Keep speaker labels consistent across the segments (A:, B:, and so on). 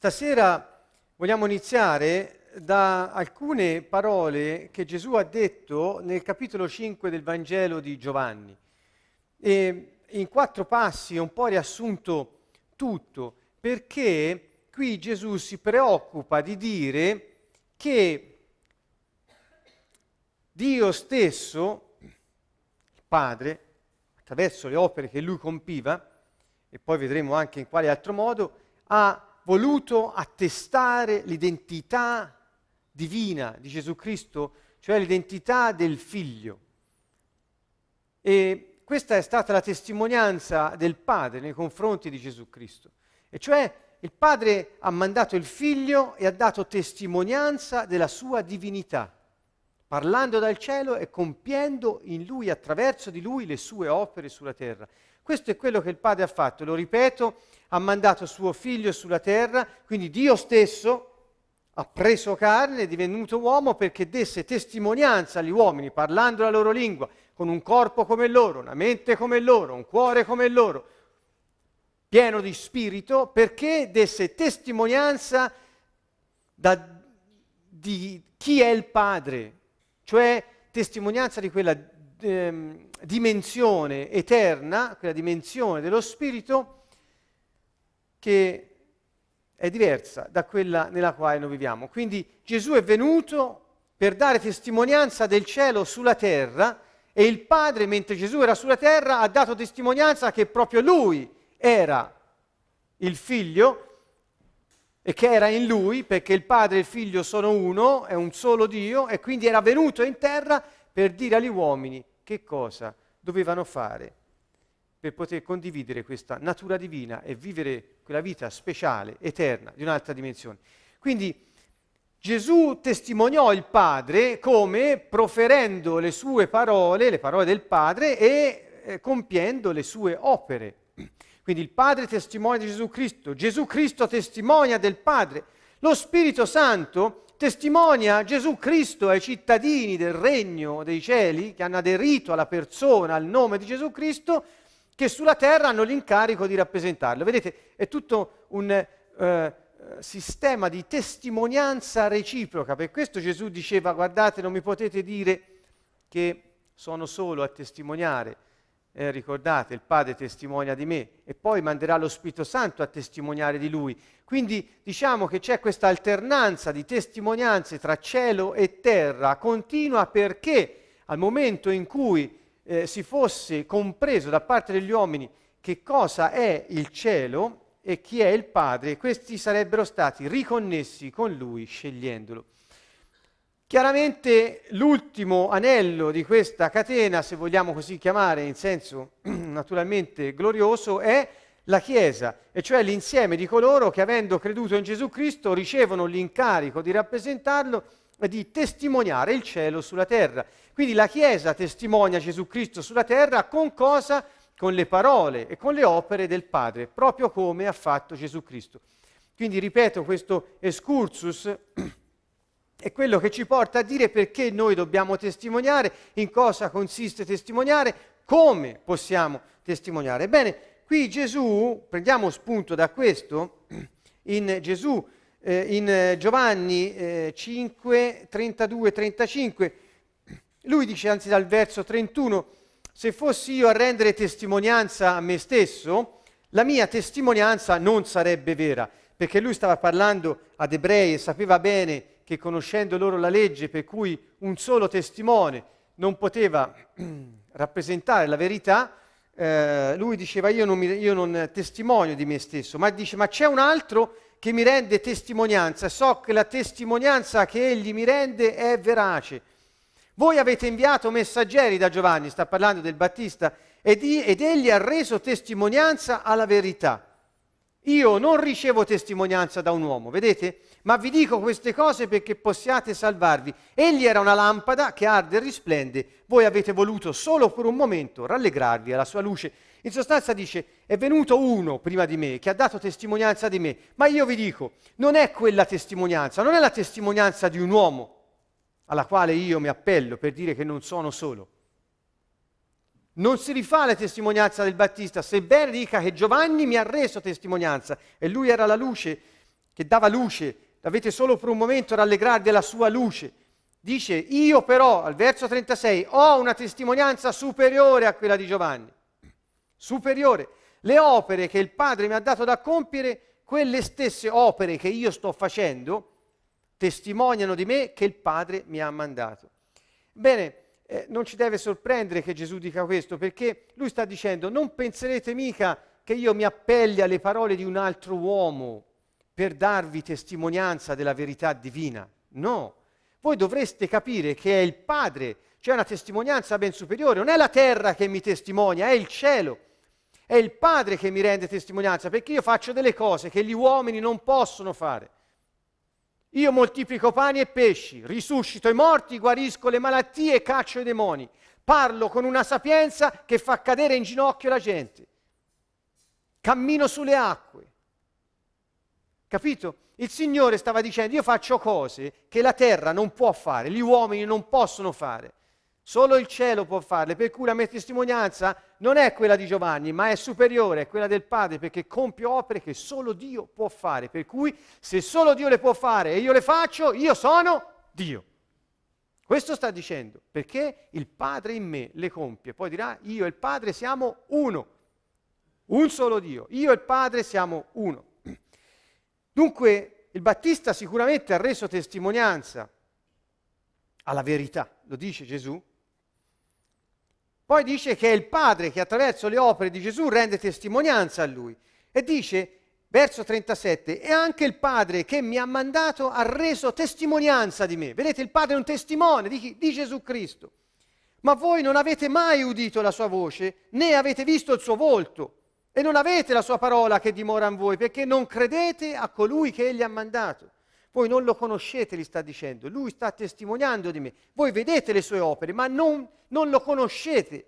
A: Stasera vogliamo iniziare da alcune parole che Gesù ha detto nel capitolo 5 del Vangelo di Giovanni. E in quattro passi è un po' riassunto tutto, perché qui Gesù si preoccupa di dire che Dio stesso, il Padre, attraverso le opere che lui compiva, e poi vedremo anche in quale altro modo, ha voluto attestare l'identità divina di Gesù Cristo, cioè l'identità del figlio. E questa è stata la testimonianza del Padre nei confronti di Gesù Cristo. E cioè il Padre ha mandato il figlio e ha dato testimonianza della sua divinità, parlando dal cielo e compiendo in lui, attraverso di lui, le sue opere sulla terra. Questo è quello che il Padre ha fatto, lo ripeto, ha mandato suo figlio sulla terra, quindi Dio stesso ha preso carne, è divenuto uomo perché desse testimonianza agli uomini, parlando la loro lingua, con un corpo come loro, una mente come loro, un cuore come loro, pieno di spirito, perché desse testimonianza da, di chi è il Padre, cioè testimonianza di quella eh, dimensione eterna, quella dimensione dello spirito che è diversa da quella nella quale noi viviamo. Quindi Gesù è venuto per dare testimonianza del cielo sulla terra e il Padre, mentre Gesù era sulla terra, ha dato testimonianza che proprio lui era il figlio e che era in lui, perché il Padre e il Figlio sono uno, è un solo Dio, e quindi era venuto in terra per dire agli uomini, che cosa dovevano fare per poter condividere questa natura divina e vivere quella vita speciale, eterna, di un'altra dimensione. Quindi Gesù testimoniò il Padre come proferendo le sue parole, le parole del Padre e eh, compiendo le sue opere. Quindi il Padre testimonia di Gesù Cristo, Gesù Cristo testimonia del Padre, lo Spirito Santo testimonia Gesù Cristo ai cittadini del regno dei cieli che hanno aderito alla persona, al nome di Gesù Cristo, che sulla terra hanno l'incarico di rappresentarlo. Vedete, è tutto un eh, sistema di testimonianza reciproca. Per questo Gesù diceva, guardate, non mi potete dire che sono solo a testimoniare eh, ricordate, il Padre testimonia di me e poi manderà lo Spirito Santo a testimoniare di lui. Quindi diciamo che c'è questa alternanza di testimonianze tra cielo e terra continua perché al momento in cui eh, si fosse compreso da parte degli uomini che cosa è il cielo e chi è il Padre, questi sarebbero stati riconnessi con lui scegliendolo. Chiaramente l'ultimo anello di questa catena, se vogliamo così chiamare in senso naturalmente glorioso, è la Chiesa, e cioè l'insieme di coloro che avendo creduto in Gesù Cristo ricevono l'incarico di rappresentarlo e di testimoniare il cielo sulla terra. Quindi la Chiesa testimonia Gesù Cristo sulla terra con cosa? Con le parole e con le opere del Padre, proprio come ha fatto Gesù Cristo. Quindi ripeto questo excursus È quello che ci porta a dire perché noi dobbiamo testimoniare, in cosa consiste testimoniare, come possiamo testimoniare. Ebbene, qui Gesù, prendiamo spunto da questo, in Gesù, eh, in Giovanni eh, 5, 32, 35, lui dice, anzi dal verso 31, se fossi io a rendere testimonianza a me stesso, la mia testimonianza non sarebbe vera, perché lui stava parlando ad ebrei e sapeva bene che conoscendo loro la legge per cui un solo testimone non poteva rappresentare la verità, eh, lui diceva io non, mi, io non testimonio di me stesso, ma dice ma c'è un altro che mi rende testimonianza, so che la testimonianza che egli mi rende è verace. Voi avete inviato messaggeri da Giovanni, sta parlando del Battista, ed, ed egli ha reso testimonianza alla verità. Io non ricevo testimonianza da un uomo, vedete? Ma vi dico queste cose perché possiate salvarvi. Egli era una lampada che arde e risplende. Voi avete voluto solo per un momento rallegrarvi alla sua luce. In sostanza dice, è venuto uno prima di me che ha dato testimonianza di me. Ma io vi dico, non è quella testimonianza, non è la testimonianza di un uomo alla quale io mi appello per dire che non sono solo. Non si rifà la testimonianza del Battista, sebbene dica che Giovanni mi ha reso testimonianza e lui era la luce che dava luce dovete solo per un momento rallegrare della sua luce. Dice, io però, al verso 36, ho una testimonianza superiore a quella di Giovanni. Superiore. Le opere che il Padre mi ha dato da compiere, quelle stesse opere che io sto facendo, testimoniano di me che il Padre mi ha mandato. Bene, eh, non ci deve sorprendere che Gesù dica questo, perché lui sta dicendo, non penserete mica che io mi appelli alle parole di un altro uomo, per darvi testimonianza della verità divina. No, voi dovreste capire che è il Padre, c'è una testimonianza ben superiore, non è la terra che mi testimonia, è il cielo. È il Padre che mi rende testimonianza perché io faccio delle cose che gli uomini non possono fare. Io moltiplico pani e pesci, risuscito i morti, guarisco le malattie, e caccio i demoni. Parlo con una sapienza che fa cadere in ginocchio la gente. Cammino sulle acque. Capito? Il Signore stava dicendo, io faccio cose che la terra non può fare, gli uomini non possono fare, solo il cielo può farle, per cui la mia testimonianza non è quella di Giovanni, ma è superiore, è quella del Padre, perché compio opere che solo Dio può fare, per cui se solo Dio le può fare e io le faccio, io sono Dio. Questo sta dicendo, perché il Padre in me le compie. Poi dirà, io e il Padre siamo uno, un solo Dio, io e il Padre siamo uno. Dunque il Battista sicuramente ha reso testimonianza alla verità, lo dice Gesù. Poi dice che è il Padre che attraverso le opere di Gesù rende testimonianza a lui. E dice, verso 37, e anche il Padre che mi ha mandato ha reso testimonianza di me. Vedete, il Padre è un testimone di, chi? di Gesù Cristo. Ma voi non avete mai udito la sua voce, né avete visto il suo volto e non avete la sua parola che dimora in voi, perché non credete a colui che egli ha mandato. Voi non lo conoscete, gli sta dicendo, lui sta testimoniando di me. Voi vedete le sue opere, ma non, non lo conoscete.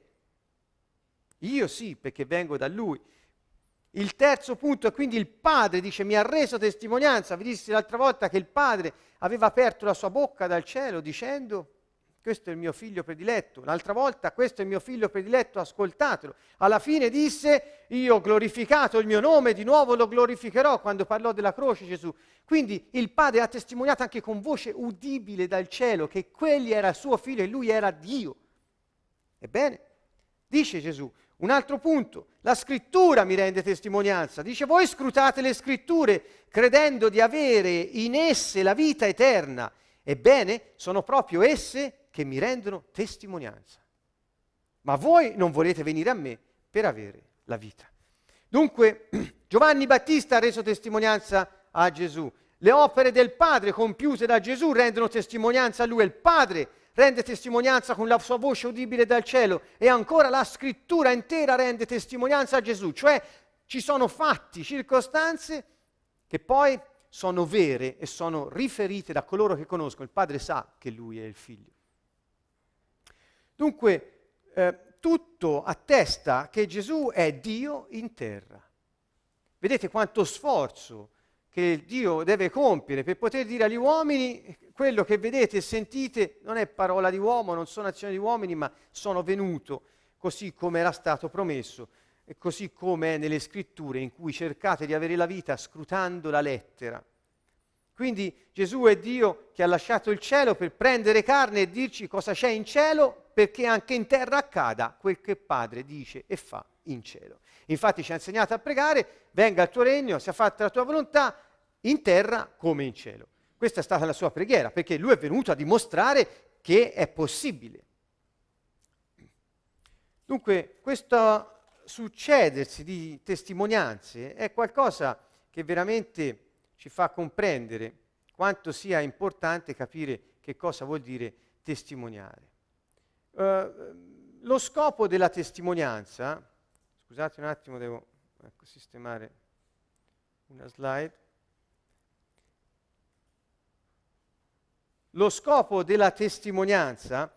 A: Io sì, perché vengo da lui. Il terzo punto è quindi il Padre, dice, mi ha reso testimonianza. Vi dissi l'altra volta che il Padre aveva aperto la sua bocca dal cielo dicendo, questo è il mio figlio prediletto, l'altra volta questo è il mio figlio prediletto, ascoltatelo. Alla fine disse, io ho glorificato il mio nome, di nuovo lo glorificherò quando parlò della croce Gesù. Quindi il Padre ha testimoniato anche con voce udibile dal cielo che quelli era suo figlio e lui era Dio. Ebbene, dice Gesù, un altro punto, la scrittura mi rende testimonianza, dice voi scrutate le scritture credendo di avere in esse la vita eterna. Ebbene, sono proprio esse che mi rendono testimonianza. Ma voi non volete venire a me per avere la vita. Dunque Giovanni Battista ha reso testimonianza a Gesù. Le opere del Padre compiute da Gesù rendono testimonianza a lui. Il Padre rende testimonianza con la sua voce udibile dal cielo e ancora la scrittura intera rende testimonianza a Gesù. Cioè ci sono fatti, circostanze che poi sono vere e sono riferite da coloro che conoscono. Il Padre sa che lui è il figlio. Dunque, eh, tutto attesta che Gesù è Dio in terra. Vedete quanto sforzo che Dio deve compiere per poter dire agli uomini quello che vedete e sentite non è parola di uomo, non sono azioni di uomini, ma sono venuto così come era stato promesso e così come è nelle scritture in cui cercate di avere la vita scrutando la lettera quindi Gesù è Dio che ha lasciato il cielo per prendere carne e dirci cosa c'è in cielo perché anche in terra accada quel che Padre dice e fa in cielo. Infatti ci ha insegnato a pregare, venga il tuo regno, sia fatta la tua volontà, in terra come in cielo. Questa è stata la sua preghiera, perché lui è venuto a dimostrare che è possibile. Dunque, questo succedersi di testimonianze è qualcosa che veramente ci fa comprendere quanto sia importante capire che cosa vuol dire testimoniare. Uh, lo scopo della testimonianza, scusate un attimo, devo ecco, sistemare una slide. Lo scopo della testimonianza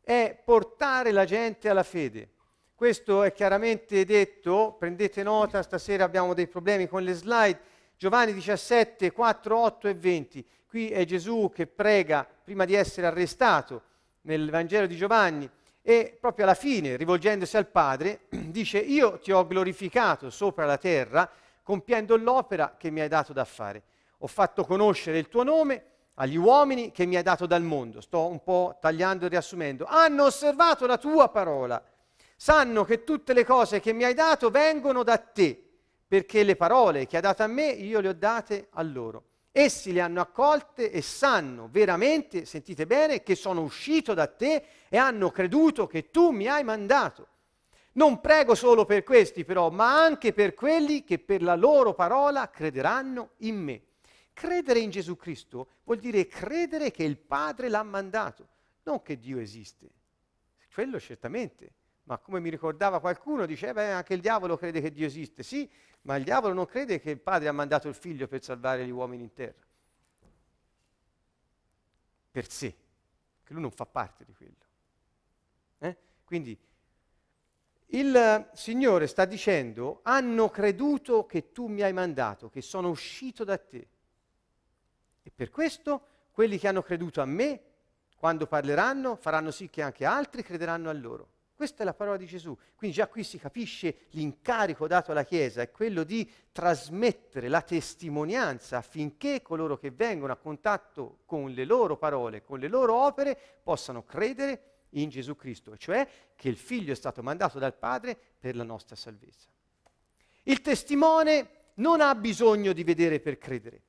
A: è portare la gente alla fede. Questo è chiaramente detto, prendete nota, stasera abbiamo dei problemi con le slide, Giovanni 17, 4, 8 e 20. Qui è Gesù che prega prima di essere arrestato nel Vangelo di Giovanni e proprio alla fine, rivolgendosi al Padre, dice io ti ho glorificato sopra la terra compiendo l'opera che mi hai dato da fare. Ho fatto conoscere il tuo nome agli uomini che mi hai dato dal mondo. Sto un po' tagliando e riassumendo. Hanno osservato la tua parola. Sanno che tutte le cose che mi hai dato vengono da te perché le parole che ha dato a me io le ho date a loro. Essi le hanno accolte e sanno veramente, sentite bene, che sono uscito da te e hanno creduto che tu mi hai mandato. Non prego solo per questi però, ma anche per quelli che per la loro parola crederanno in me. Credere in Gesù Cristo vuol dire credere che il Padre l'ha mandato, non che Dio esiste. Quello certamente ma come mi ricordava qualcuno, diceva eh, anche il diavolo crede che Dio esiste. Sì, ma il diavolo non crede che il padre ha mandato il figlio per salvare gli uomini in terra. Per sé, che lui non fa parte di quello. Eh? Quindi il Signore sta dicendo, hanno creduto che tu mi hai mandato, che sono uscito da te. E per questo quelli che hanno creduto a me, quando parleranno, faranno sì che anche altri crederanno a loro. Questa è la parola di Gesù. Quindi già qui si capisce l'incarico dato alla Chiesa, è quello di trasmettere la testimonianza affinché coloro che vengono a contatto con le loro parole, con le loro opere, possano credere in Gesù Cristo, cioè che il Figlio è stato mandato dal Padre per la nostra salvezza. Il testimone non ha bisogno di vedere per credere.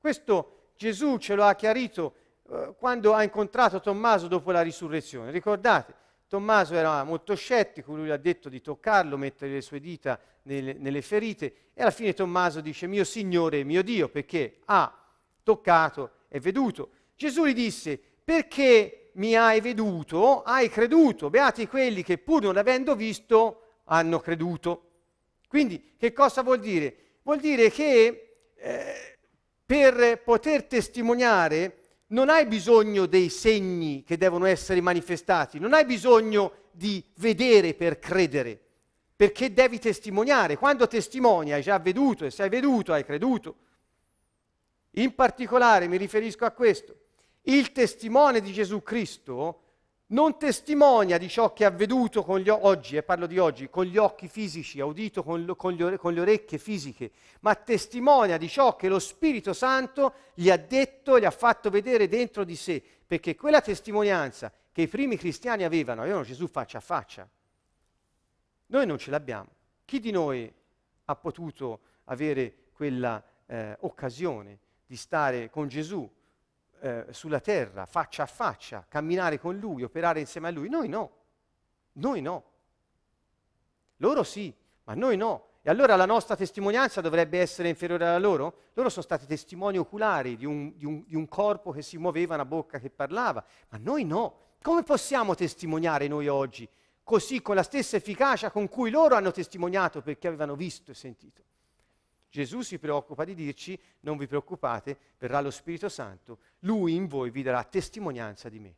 A: Questo Gesù ce lo ha chiarito eh, quando ha incontrato Tommaso dopo la risurrezione. Ricordate, Tommaso era molto scettico, lui ha detto di toccarlo, mettere le sue dita nelle, nelle ferite e alla fine Tommaso dice mio Signore e mio Dio perché ha toccato e veduto. Gesù gli disse perché mi hai veduto, hai creduto, beati quelli che pur non avendo visto hanno creduto. Quindi che cosa vuol dire? Vuol dire che eh, per poter testimoniare non hai bisogno dei segni che devono essere manifestati, non hai bisogno di vedere per credere, perché devi testimoniare. Quando testimoni hai già veduto e se hai veduto, hai creduto. In particolare mi riferisco a questo. Il testimone di Gesù Cristo non testimonia di ciò che è avveduto con gli, oggi, e parlo di oggi, con gli occhi fisici, udito con, con, gli ore, con le orecchie fisiche, ma testimonia di ciò che lo Spirito Santo gli ha detto, gli ha fatto vedere dentro di sé, perché quella testimonianza che i primi cristiani avevano, avevano Gesù faccia a faccia, noi non ce l'abbiamo. Chi di noi ha potuto avere quella eh, occasione di stare con Gesù? Eh, sulla terra, faccia a faccia, camminare con Lui, operare insieme a Lui. Noi no, noi no. Loro sì, ma noi no. E allora la nostra testimonianza dovrebbe essere inferiore alla loro? Loro sono stati testimoni oculari di un, di un, di un corpo che si muoveva, una bocca che parlava, ma noi no. Come possiamo testimoniare noi oggi così con la stessa efficacia con cui loro hanno testimoniato perché avevano visto e sentito? Gesù si preoccupa di dirci non vi preoccupate, verrà lo Spirito Santo, lui in voi vi darà testimonianza di me.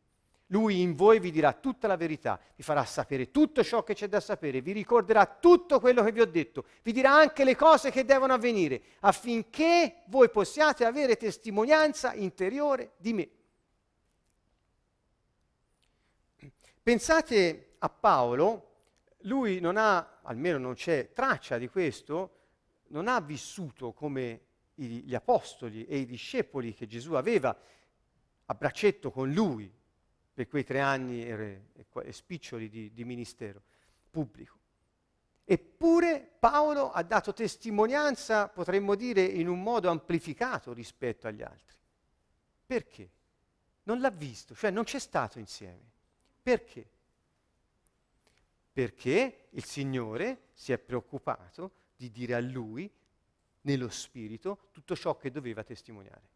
A: Lui in voi vi dirà tutta la verità, vi farà sapere tutto ciò che c'è da sapere, vi ricorderà tutto quello che vi ho detto, vi dirà anche le cose che devono avvenire, affinché voi possiate avere testimonianza interiore di me. Pensate a Paolo, lui non ha, almeno non c'è traccia di questo, non ha vissuto come gli apostoli e i discepoli che Gesù aveva a braccetto con lui per quei tre anni e, e spiccioli di, di ministero pubblico. Eppure Paolo ha dato testimonianza, potremmo dire, in un modo amplificato rispetto agli altri. Perché? Non l'ha visto, cioè non c'è stato insieme. Perché? Perché il Signore si è preoccupato di dire a lui, nello spirito, tutto ciò che doveva testimoniare.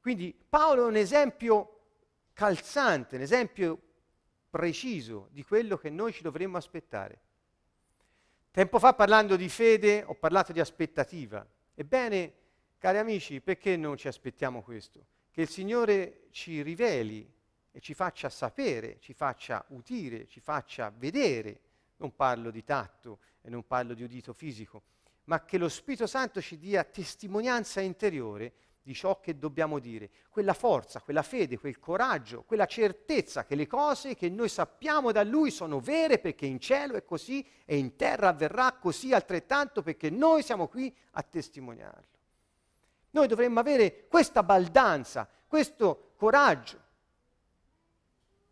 A: Quindi Paolo è un esempio calzante, un esempio preciso di quello che noi ci dovremmo aspettare. Tempo fa parlando di fede ho parlato di aspettativa. Ebbene, cari amici, perché non ci aspettiamo questo? Che il Signore ci riveli e ci faccia sapere, ci faccia udire, ci faccia vedere non parlo di tatto e non parlo di udito fisico, ma che lo Spirito Santo ci dia testimonianza interiore di ciò che dobbiamo dire, quella forza, quella fede, quel coraggio, quella certezza che le cose che noi sappiamo da Lui sono vere perché in cielo è così e in terra avverrà così altrettanto perché noi siamo qui a testimoniarlo. Noi dovremmo avere questa baldanza, questo coraggio,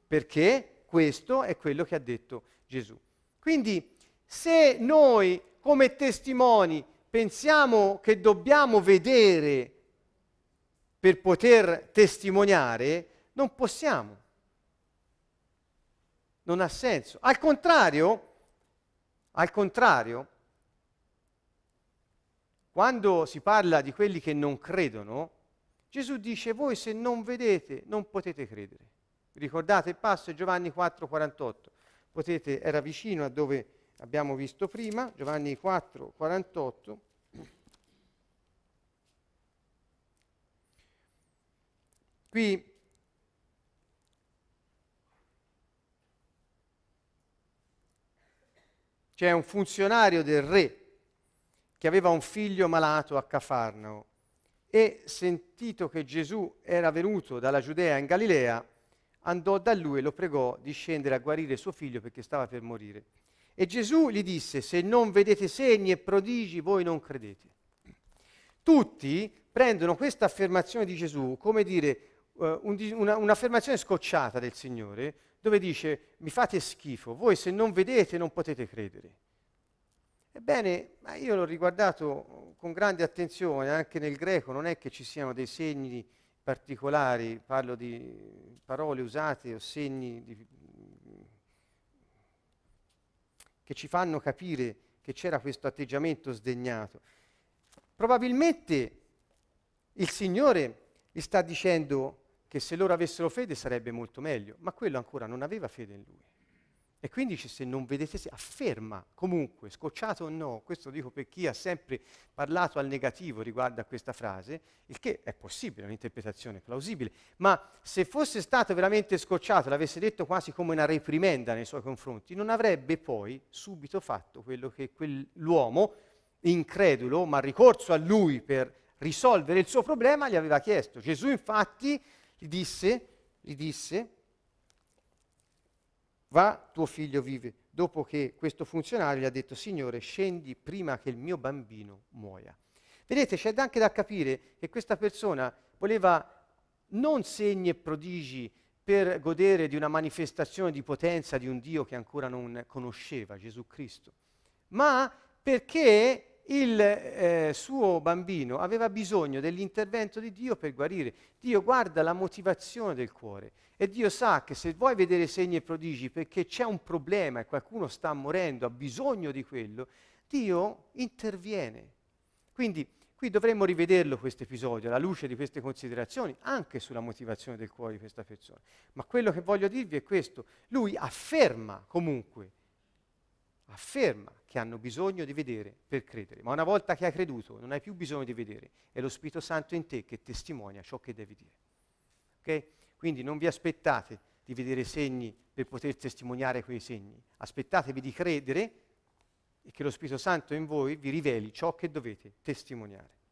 A: perché questo è quello che ha detto Gesù. Quindi se noi come testimoni pensiamo che dobbiamo vedere per poter testimoniare, non possiamo. Non ha senso. Al contrario, al contrario, quando si parla di quelli che non credono, Gesù dice voi se non vedete non potete credere. Ricordate il passo Giovanni 4, 48 potete, era vicino a dove abbiamo visto prima, Giovanni 4, 48. Qui c'è un funzionario del re che aveva un figlio malato a Cafarnao e sentito che Gesù era venuto dalla Giudea in Galilea, andò da lui e lo pregò di scendere a guarire suo figlio perché stava per morire. E Gesù gli disse, se non vedete segni e prodigi, voi non credete. Tutti prendono questa affermazione di Gesù come dire uh, un, una, un'affermazione scocciata del Signore, dove dice, mi fate schifo, voi se non vedete non potete credere. Ebbene, io l'ho riguardato con grande attenzione, anche nel greco non è che ci siano dei segni Di, particolari, parlo di parole usate o segni di, che ci fanno capire che c'era questo atteggiamento sdegnato. Probabilmente il Signore gli sta dicendo che se loro avessero fede sarebbe molto meglio, ma quello ancora non aveva fede in lui. E quindi se non vedete se afferma comunque, scocciato o no, questo dico per chi ha sempre parlato al negativo riguardo a questa frase, il che è possibile, è un'interpretazione plausibile, ma se fosse stato veramente scocciato, l'avesse detto quasi come una reprimenda nei suoi confronti, non avrebbe poi subito fatto quello che quell'uomo, incredulo, ma ricorso a lui per risolvere il suo problema, gli aveva chiesto. Gesù infatti gli disse, gli disse va, tuo figlio vive, dopo che questo funzionario gli ha detto, Signore, scendi prima che il mio bambino muoia. Vedete, c'è anche da capire che questa persona voleva non segni e prodigi per godere di una manifestazione di potenza di un Dio che ancora non conosceva, Gesù Cristo, ma perché il eh, suo bambino aveva bisogno dell'intervento di Dio per guarire. Dio guarda la motivazione del cuore e Dio sa che se vuoi vedere segni e prodigi perché c'è un problema e qualcuno sta morendo, ha bisogno di quello, Dio interviene. Quindi qui dovremmo rivederlo questo episodio alla luce di queste considerazioni, anche sulla motivazione del cuore di questa persona. Ma quello che voglio dirvi è questo, lui afferma comunque afferma che hanno bisogno di vedere per credere, ma una volta che hai creduto non hai più bisogno di vedere, è lo Spirito Santo in te che testimonia ciò che devi dire. Okay? Quindi non vi aspettate di vedere segni per poter testimoniare quei segni, aspettatevi di credere e che lo Spirito Santo in voi vi riveli ciò che dovete testimoniare.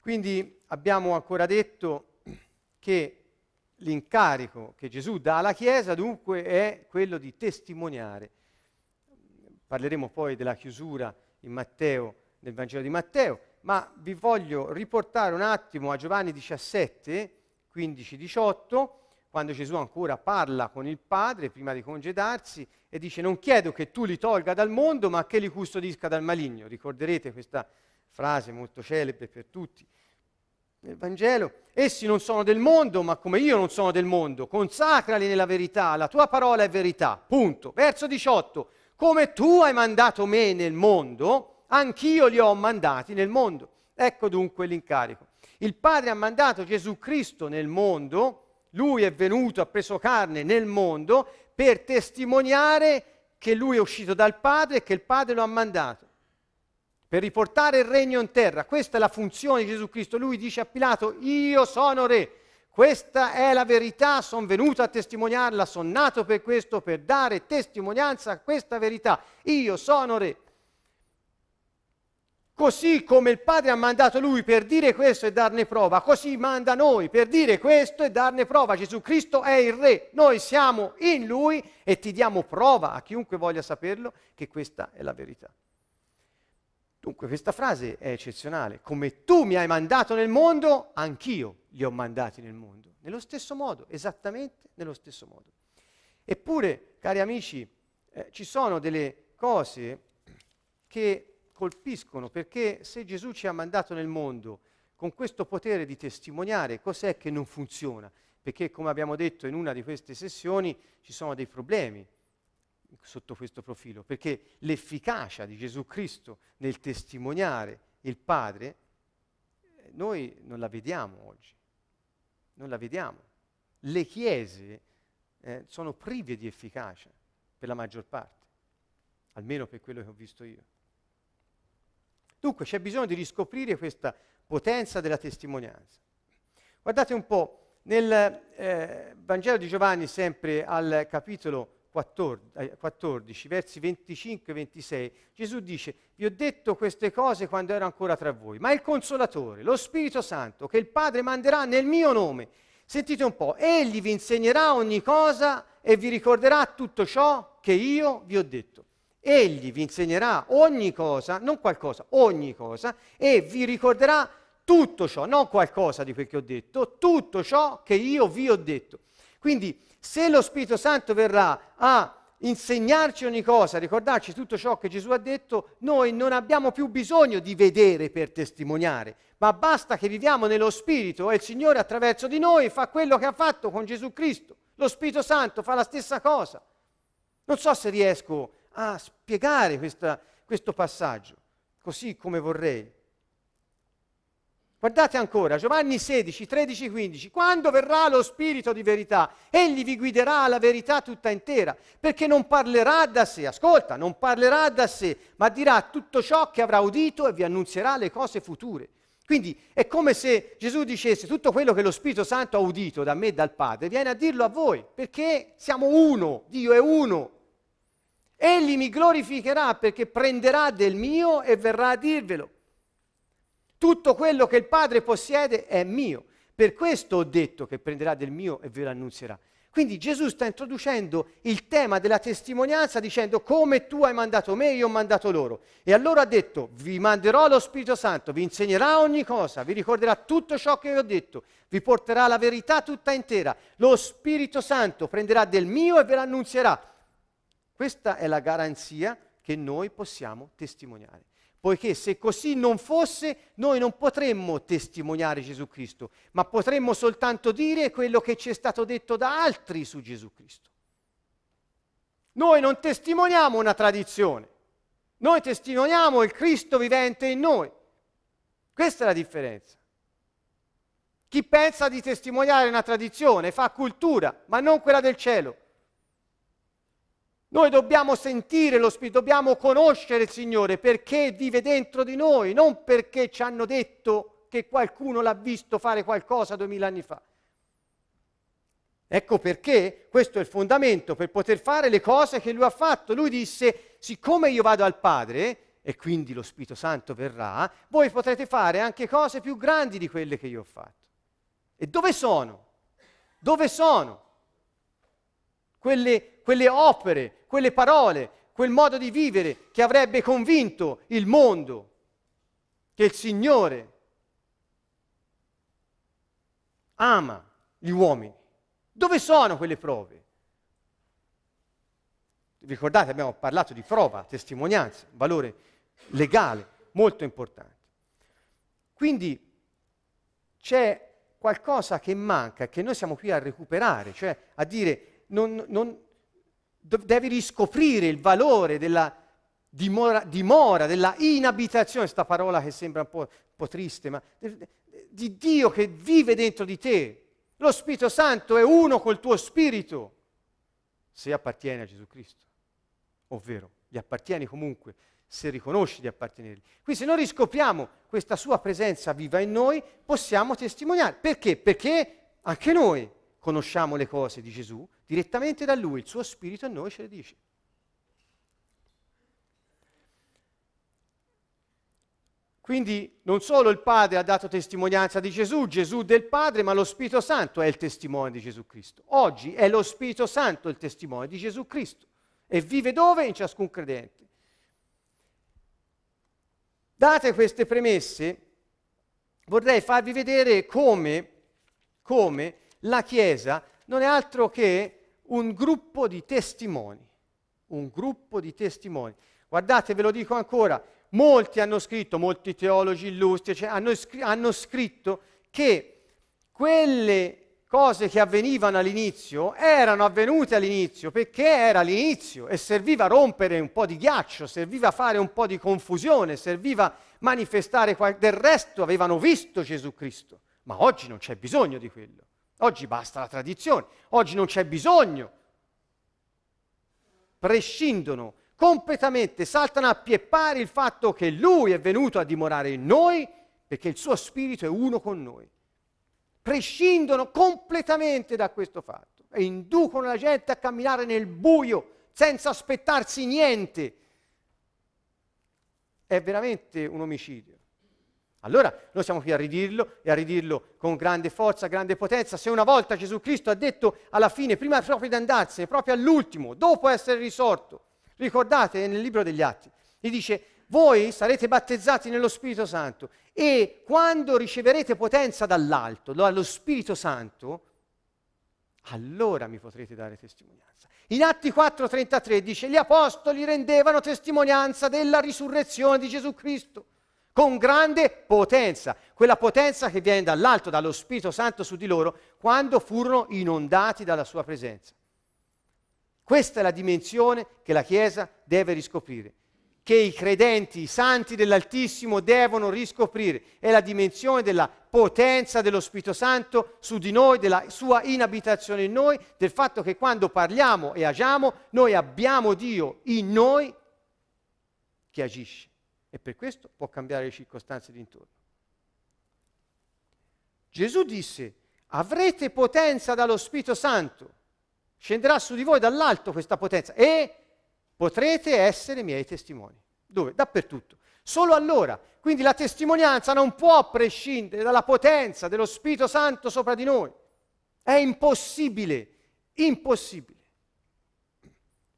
A: Quindi abbiamo ancora detto che L'incarico che Gesù dà alla Chiesa dunque è quello di testimoniare. Parleremo poi della chiusura in Matteo, nel Vangelo di Matteo, ma vi voglio riportare un attimo a Giovanni 17, 15-18, quando Gesù ancora parla con il Padre prima di congedarsi e dice non chiedo che tu li tolga dal mondo, ma che li custodisca dal maligno. Ricorderete questa frase molto celebre per tutti nel Vangelo. Essi non sono del mondo, ma come io non sono del mondo. Consacrali nella verità, la tua parola è verità. Punto. Verso 18. Come tu hai mandato me nel mondo, anch'io li ho mandati nel mondo. Ecco dunque l'incarico. Il Padre ha mandato Gesù Cristo nel mondo, lui è venuto, ha preso carne nel mondo per testimoniare che lui è uscito dal Padre e che il Padre lo ha mandato per riportare il regno in terra. Questa è la funzione di Gesù Cristo. Lui dice a Pilato, io sono re, questa è la verità, sono venuto a testimoniarla, sono nato per questo, per dare testimonianza a questa verità. Io sono re. Così come il Padre ha mandato lui per dire questo e darne prova, così manda noi per dire questo e darne prova. Gesù Cristo è il Re, noi siamo in Lui e ti diamo prova a chiunque voglia saperlo che questa è la verità. Dunque questa frase è eccezionale. Come tu mi hai mandato nel mondo, anch'io li ho mandati nel mondo. Nello stesso modo, esattamente nello stesso modo. Eppure, cari amici, eh, ci sono delle cose che colpiscono, perché se Gesù ci ha mandato nel mondo con questo potere di testimoniare, cos'è che non funziona? Perché, come abbiamo detto in una di queste sessioni, ci sono dei problemi sotto questo profilo, perché l'efficacia di Gesù Cristo nel testimoniare il Padre, eh, noi non la vediamo oggi, non la vediamo. Le chiese eh, sono prive di efficacia per la maggior parte, almeno per quello che ho visto io. Dunque c'è bisogno di riscoprire questa potenza della testimonianza. Guardate un po', nel eh, Vangelo di Giovanni, sempre al capitolo 14, eh, versi 25 e 26, Gesù dice, vi ho detto queste cose quando ero ancora tra voi, ma il Consolatore, lo Spirito Santo, che il Padre manderà nel mio nome, sentite un po', egli vi insegnerà ogni cosa e vi ricorderà tutto ciò che io vi ho detto. Egli vi insegnerà ogni cosa, non qualcosa, ogni cosa, e vi ricorderà tutto ciò, non qualcosa di quel che ho detto, tutto ciò che io vi ho detto. Quindi se lo Spirito Santo verrà a insegnarci ogni cosa, a ricordarci tutto ciò che Gesù ha detto, noi non abbiamo più bisogno di vedere per testimoniare, ma basta che viviamo nello Spirito e il Signore attraverso di noi fa quello che ha fatto con Gesù Cristo. Lo Spirito Santo fa la stessa cosa. Non so se riesco a spiegare questa, questo passaggio così come vorrei. Guardate ancora, Giovanni 16, 13, 15, quando verrà lo Spirito di verità, egli vi guiderà alla verità tutta intera, perché non parlerà da sé, ascolta, non parlerà da sé, ma dirà tutto ciò che avrà udito e vi annunzierà le cose future. Quindi è come se Gesù dicesse tutto quello che lo Spirito Santo ha udito da me e dal Padre, viene a dirlo a voi, perché siamo uno, Dio è uno. Egli mi glorificherà perché prenderà del mio e verrà a dirvelo. Tutto quello che il Padre possiede è mio. Per questo ho detto che prenderà del mio e ve lo annunzierà. Quindi Gesù sta introducendo il tema della testimonianza dicendo come tu hai mandato me, io ho mandato loro. E allora ha detto, vi manderò lo Spirito Santo, vi insegnerà ogni cosa, vi ricorderà tutto ciò che vi ho detto, vi porterà la verità tutta intera. Lo Spirito Santo prenderà del mio e ve lo annunzierà. Questa è la garanzia che noi possiamo testimoniare poiché se così non fosse noi non potremmo testimoniare Gesù Cristo, ma potremmo soltanto dire quello che ci è stato detto da altri su Gesù Cristo. Noi non testimoniamo una tradizione, noi testimoniamo il Cristo vivente in noi. Questa è la differenza. Chi pensa di testimoniare una tradizione fa cultura, ma non quella del cielo. Noi dobbiamo sentire lo Spirito, dobbiamo conoscere il Signore perché vive dentro di noi, non perché ci hanno detto che qualcuno l'ha visto fare qualcosa duemila anni fa. Ecco perché questo è il fondamento per poter fare le cose che lui ha fatto. Lui disse, siccome io vado al Padre e quindi lo Spirito Santo verrà, voi potrete fare anche cose più grandi di quelle che io ho fatto. E dove sono? Dove sono? Quelle cose? quelle opere, quelle parole, quel modo di vivere che avrebbe convinto il mondo che il Signore ama gli uomini. Dove sono quelle prove? Ricordate, abbiamo parlato di prova, testimonianza, valore legale molto importante. Quindi c'è qualcosa che manca, che noi siamo qui a recuperare, cioè a dire non, non, devi riscoprire il valore della dimora, dimora della inabitazione, questa parola che sembra un po', un po' triste, ma di Dio che vive dentro di te. Lo Spirito Santo è uno col tuo spirito, se appartiene a Gesù Cristo. Ovvero, gli appartieni comunque, se riconosci di appartenergli. Quindi se noi riscopriamo questa sua presenza viva in noi, possiamo testimoniare. Perché? Perché anche noi conosciamo le cose di Gesù, direttamente da Lui, il suo Spirito a noi ce le dice. Quindi non solo il Padre ha dato testimonianza di Gesù, Gesù del Padre, ma lo Spirito Santo è il testimone di Gesù Cristo. Oggi è lo Spirito Santo il testimone di Gesù Cristo e vive dove? In ciascun credente. Date queste premesse, vorrei farvi vedere come, come la Chiesa non è altro che un gruppo di testimoni, un gruppo di testimoni. Guardate, ve lo dico ancora, molti hanno scritto, molti teologi illustri, cioè, hanno, scr- hanno scritto che quelle cose che avvenivano all'inizio erano avvenute all'inizio perché era l'inizio e serviva rompere un po' di ghiaccio, serviva fare un po' di confusione, serviva manifestare qual- del resto avevano visto Gesù Cristo, ma oggi non c'è bisogno di quello. Oggi basta la tradizione, oggi non c'è bisogno. Prescindono completamente, saltano a pie pari il fatto che Lui è venuto a dimorare in noi perché il suo spirito è uno con noi. Prescindono completamente da questo fatto e inducono la gente a camminare nel buio senza aspettarsi niente. È veramente un omicidio. Allora noi siamo qui a ridirlo e a ridirlo con grande forza, grande potenza. Se una volta Gesù Cristo ha detto alla fine, prima proprio di andarsene, proprio all'ultimo, dopo essere risorto, ricordate nel libro degli Atti, gli dice, voi sarete battezzati nello Spirito Santo e quando riceverete potenza dall'alto, dallo Spirito Santo, allora mi potrete dare testimonianza. In Atti 4:33 dice, gli apostoli rendevano testimonianza della risurrezione di Gesù Cristo con grande potenza, quella potenza che viene dall'alto, dallo Spirito Santo su di loro, quando furono inondati dalla sua presenza. Questa è la dimensione che la Chiesa deve riscoprire, che i credenti, i santi dell'Altissimo devono riscoprire, è la dimensione della potenza dello Spirito Santo su di noi, della sua inabitazione in noi, del fatto che quando parliamo e agiamo, noi abbiamo Dio in noi che agisce e per questo può cambiare le circostanze d'intorno. Gesù disse, avrete potenza dallo Spirito Santo, scenderà su di voi dall'alto questa potenza e potrete essere miei testimoni. Dove? Dappertutto. Solo allora. Quindi la testimonianza non può prescindere dalla potenza dello Spirito Santo sopra di noi. È impossibile, impossibile.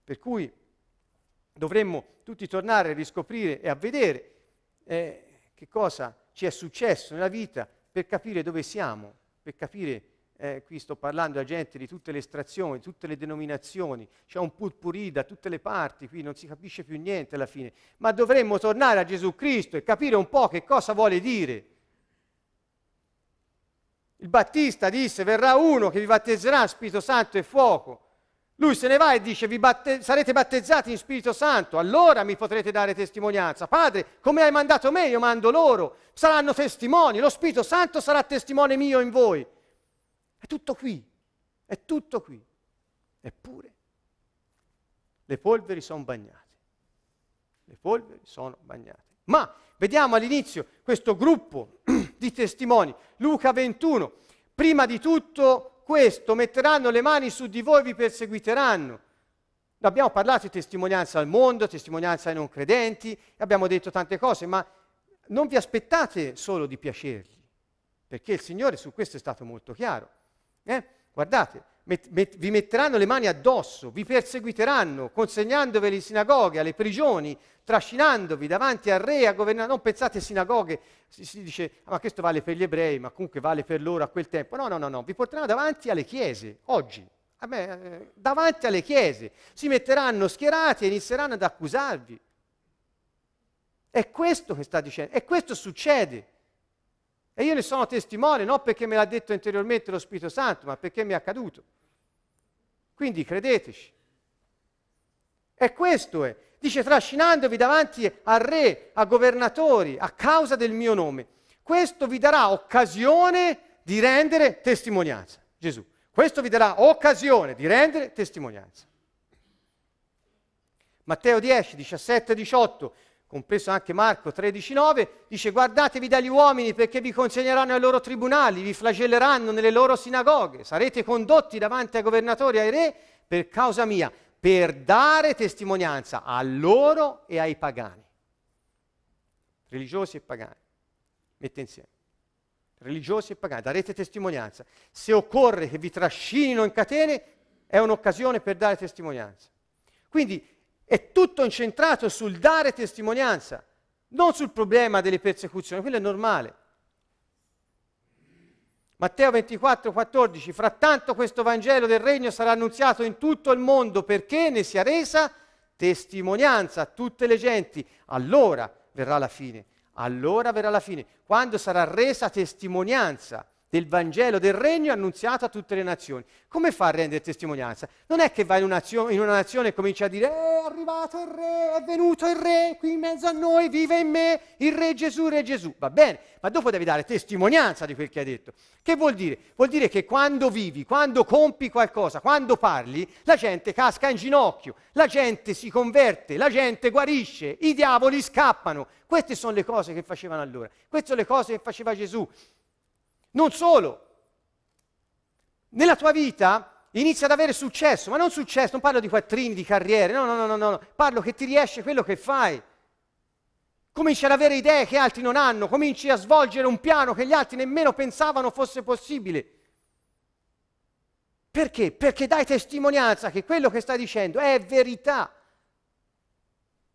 A: Per cui dovremmo tutti tornare a riscoprire e a vedere eh, che cosa ci è successo nella vita per capire dove siamo, per capire, eh, qui sto parlando a gente di tutte le estrazioni, di tutte le denominazioni, c'è un purpurì da tutte le parti, qui non si capisce più niente alla fine, ma dovremmo tornare a Gesù Cristo e capire un po' che cosa vuole dire. Il Battista disse, verrà uno che vi battezzerà Spirito Santo e fuoco. Lui se ne va e dice, vi batte- sarete battezzati in Spirito Santo, allora mi potrete dare testimonianza. Padre, come hai mandato me, io mando loro. Saranno testimoni, lo Spirito Santo sarà testimone mio in voi. È tutto qui, è tutto qui. Eppure, le polveri sono bagnate. Le polveri sono bagnate. Ma vediamo all'inizio questo gruppo di testimoni. Luca 21, prima di tutto questo, metteranno le mani su di voi e vi perseguiteranno. Abbiamo parlato di testimonianza al mondo, testimonianza ai non credenti, abbiamo detto tante cose, ma non vi aspettate solo di piacergli, perché il Signore su questo è stato molto chiaro. Eh? Guardate, met, met, vi metteranno le mani addosso, vi perseguiteranno, consegnandovi alle sinagoghe, alle prigioni, trascinandovi davanti al re, a governare. Non pensate a sinagoghe, si, si, dice, ah, ma questo vale per gli ebrei, ma comunque vale per loro a quel tempo. No, no, no, no, vi porteranno davanti alle chiese, oggi, me, eh, davanti alle chiese. Si metteranno schierati e inizieranno ad accusarvi. È questo che sta dicendo, e questo succede. E io ne sono testimone non perché me l'ha detto interiormente lo Spirito Santo, ma perché mi è accaduto. Quindi credeteci. E questo è. Dice trascinandovi davanti a re, a governatori, a causa del mio nome. Questo vi darà occasione di rendere testimonianza. Gesù. Questo vi darà occasione di rendere testimonianza. Matteo 10, 17, 18 compreso anche Marco 13,9, dice guardatevi dagli uomini perché vi consegneranno ai loro tribunali, vi flagelleranno nelle loro sinagoghe, sarete condotti davanti ai governatori e ai re per causa mia, per dare testimonianza a loro e ai pagani, religiosi e pagani, mette insieme. Religiosi e pagani, darete testimonianza. Se occorre che vi trascinino in catene, è un'occasione per dare testimonianza. Quindi è tutto incentrato sul dare testimonianza, non sul problema delle persecuzioni, quello è normale. Matteo 24, 14, frattanto questo Vangelo del Regno sarà annunziato in tutto il mondo perché ne sia resa testimonianza a tutte le genti, allora verrà la fine, allora verrà la fine, quando sarà resa testimonianza del Vangelo del Regno annunziato a tutte le nazioni. Come fa a rendere testimonianza? Non è che vai in, un'azio- in una nazione e cominci a dire eh, è arrivato il re, è venuto il re, qui in mezzo a noi, vive in me, il re Gesù, il re Gesù. Va bene, ma dopo devi dare testimonianza di quel che hai detto. Che vuol dire? Vuol dire che quando vivi, quando compi qualcosa, quando parli, la gente casca in ginocchio, la gente si converte, la gente guarisce, i diavoli scappano. Queste sono le cose che facevano allora, queste sono le cose che faceva Gesù. Non solo, nella tua vita inizia ad avere successo, ma non successo, non parlo di quattrini, di carriere, no, no, no, no, no, parlo che ti riesce quello che fai. Cominci ad avere idee che altri non hanno, cominci a svolgere un piano che gli altri nemmeno pensavano fosse possibile. Perché? Perché dai testimonianza che quello che stai dicendo è verità.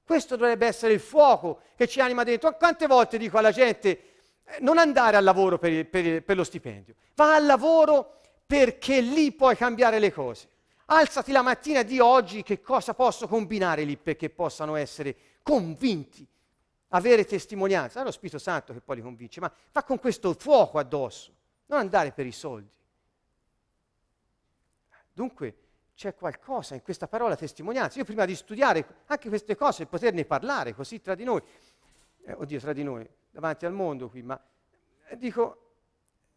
A: Questo dovrebbe essere il fuoco che ci anima dentro. Quante volte dico alla gente, eh, non andare al lavoro per, per, per lo stipendio, va al lavoro perché lì puoi cambiare le cose. Alzati la mattina di oggi che cosa posso combinare lì perché possano essere convinti, avere testimonianza. È lo Spirito Santo che poi li convince, ma va con questo fuoco addosso, non andare per i soldi. Dunque c'è qualcosa in questa parola testimonianza. Io prima di studiare anche queste cose e poterne parlare così tra di noi, eh, oddio, tra di noi, davanti al mondo qui, ma eh, dico,